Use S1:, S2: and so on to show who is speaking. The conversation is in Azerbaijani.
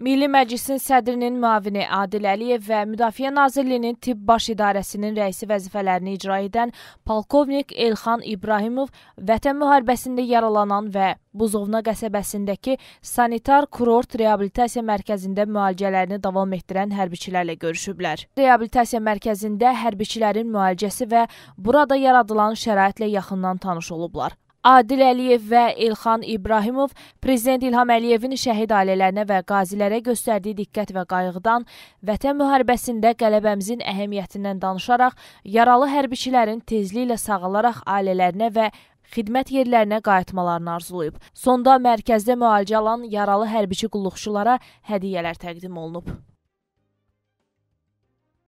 S1: Milli Məclisin sədrinin müavini Adil Əliyev və Müdafiə Nazirliyinin Tibb Baş İdarəsinin rəisi vəzifələrini icra edən polkovnik Elxan İbrahimov Vətən müharibəsində yaralanan və Buzovna qəsəbəsindəki sanitar kurort reabilitasiya mərkəzində müalicələrini davam etdirən hərbiçilərlə görüşüblər. Reabilitasiya mərkəzində hərbiçilərin müalicəsi və burada yaradılan şəraitlə yaxından tanış olublar. Adil Əliyev və Elxan İbrahimov prezident İlham Əliyevin şəhid ailələrinə və qazilərə göstərdiyi diqqət və qayğıdan, Vətən müharibəsində qələbəmizin əhəmiyyətindən danışaraq, yaralı hərbiçilərin tezliklə sağalaraq ailələrinə və xidmət yerlərinə qayıtmalarını arzulayıb. Sonda mərkəzdə müalicə alan yaralı hərbiçi qulluqçulara hədiyyələr təqdim olunub.